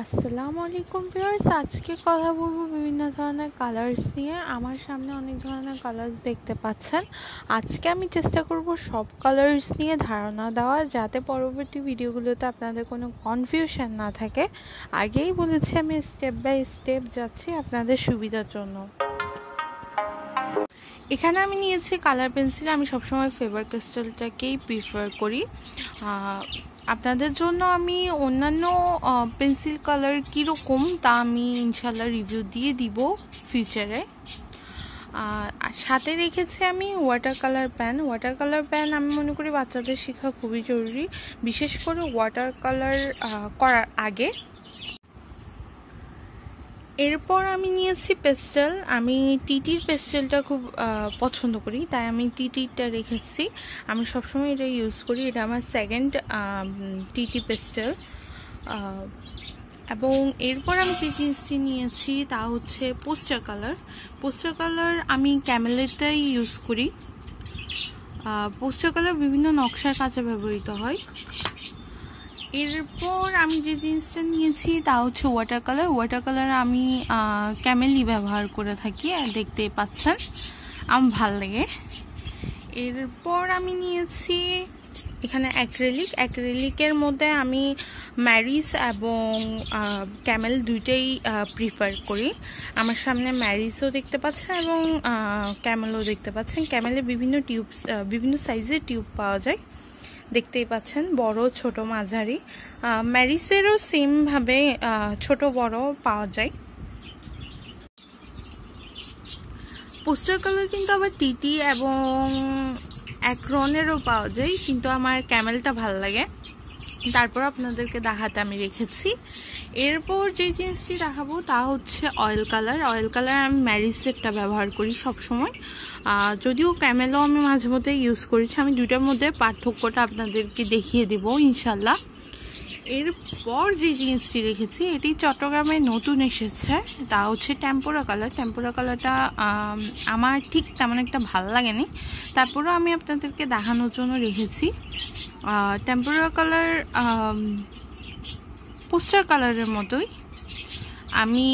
আসসালামু আলাইকুম ভিউয়ার্স আজকে কথা বলবো বিভিন্ন ধরনের কালার্স নিয়ে আমার সামনে অনেক ধরনের কালার্স দেখতে পাচ্ছেন আজকে আমি চেষ্টা করব সব কালার্স নিয়ে ধারণা দেওয়া যাতে পরবর্তী ভিডিওগুলোতে আপনাদের কোনো কনফিউশন না থাকে আগেই বলেছি আমি স্টেপ বাই স্টেপ যাচ্ছি আপনাদের সুবিধার জন্য এখানে আমি নিয়েছি কালার পেন্সিল আমি সবসময় ফেভার ক্রিস্টালটাকেই প্রিফার করি আপনাদের জন্য আমি অন্যান্য পেন্সিল কালার কীরকম তা আমি ইনশাল্লাহ রিভিউ দিয়ে দিব ফিউচারে আর সাথে রেখেছি আমি water colour pan water colour pan আমি মনে করি বাচ্চাদের শেখা খুবই জরুরি বিশেষ করে ওয়াটার কালার করার আগে এরপর আমি নিয়েছি পেস্টেল আমি টিটির পেস্টেলটা খুব পছন্দ করি তাই আমি টিটিটা রেখেছি আমি সবসময় এটা ইউজ করি এটা আমার সেকেন্ড টিটি পেস্টেল এবং এরপর আমি যে জিনিসটি নিয়েছি তা হচ্ছে পোস্টার কালার পোস্টার কালার আমি ক্যামেলেরটাই ইউজ করি পোস্টার কালার বিভিন্ন নকশার কাজে ব্যবহৃত হয় এরপর আমি যে জিন্সটা নিয়েছি তা হচ্ছে ওয়াটার কালার ওয়াটার কালার আমি ক্যামেলি ব্যবহার করে থাকি আর দেখতে পাচ্ছেন আমার ভাল লাগে এরপর আমি নিয়েছি এখানে অ্যাক্রেলিক অ্যাক্রেলিকের মধ্যে আমি ম্যারিস এবং ক্যামেল দুইটাই প্রিফার করি আমার সামনে ম্যারিসও দেখতে পাচ্ছেন এবং ক্যামেলও দেখতে পাচ্ছেন ক্যামেলে বিভিন্ন টিউব বিভিন্ন সাইজের টিউব পাওয়া যায় দেখতেই পাচ্ছেন বড় ছোট মাঝারি ম্যারিসেরও সেমভাবে ছোট বড় পাওয়া যায় পোস্টার কালার কিন্তু আবার টিটি এবং অ্যাক্রনেরও পাওয়া যায় কিন্তু আমার ক্যামেলটা ভাল লাগে তারপর আপনাদেরকে দেখাতে আমি রেখেছি এরপর যে জিনিসটি দেখাবো তা হচ্ছে অয়েল কালার অয়েল কালার আমি ম্যারিসেটটা ব্যবহার করি সবসময় যদিও ক্যামেলও আমি মাঝে মধ্যে ইউজ করেছি আমি দুইটার মধ্যে পার্থক্যটা আপনাদেরকে দেখিয়ে দেবো ইনশাল্লাহ এরপর যে জিন্সটি রেখেছি এটি চট্টগ্রামে নতুন এসেছে তা হচ্ছে টেম্পোরা কালার টেম্পোরা কালারটা আমার ঠিক তেমন একটা ভাল লাগেনি তারপরও আমি আপনাদেরকে দেখানোর জন্য রেখেছি টেম্পোরা কালার পোস্টার কালারের মতোই আমি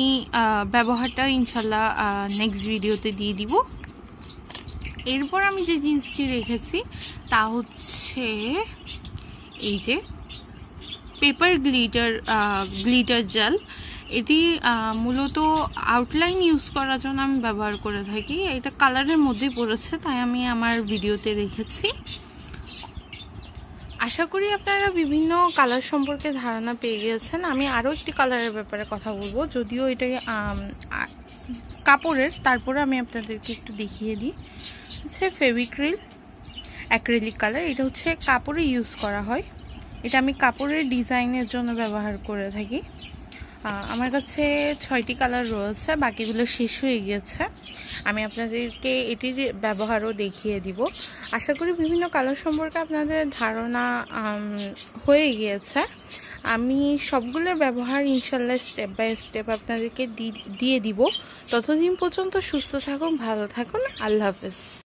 ব্যবহারটা ইনশাল্লাহ নেক্সট ভিডিওতে দিয়ে দিব এরপর আমি যে জিন্সটি রেখেছি তা হচ্ছে এই যে পেপার গ্লিটার গ্লিটার জেল এটি মূলত আউটলাইন ইউজ করার জন্য আমি ব্যবহার করে থাকি এটা কালারের মধ্যেই পড়েছে তাই আমি আমার ভিডিওতে রেখেছি আশা করি আপনারা বিভিন্ন কালার সম্পর্কে ধারণা পেয়ে গিয়েছেন আমি আরও একটি কালারের ব্যাপারে কথা বলবো যদিও এটা কাপড়ের তারপরে আমি আপনাদেরকে একটু দেখিয়ে দিই হচ্ছে ফেভিক্রিল অ্যাক্রেলিক কালার এটা হচ্ছে কাপড়ে ইউজ করা হয় এটা আমি কাপড়ের ডিজাইনের জন্য ব্যবহার করে থাকি আমার কাছে ছয়টি কালার রয়েছে বাকিগুলো শেষ হয়ে গিয়েছে আমি আপনাদেরকে এটির ব্যবহারও দেখিয়ে দিব আশা করি বিভিন্ন কালার সম্পর্কে আপনাদের ধারণা হয়ে গিয়েছে আমি সবগুলোর ব্যবহার ইনশাল্লাহ স্টেপ বাই স্টেপ আপনাদেরকে দিয়ে দিব ততদিন পর্যন্ত সুস্থ থাকুন ভালো থাকুন আল্লাহ হাফেজ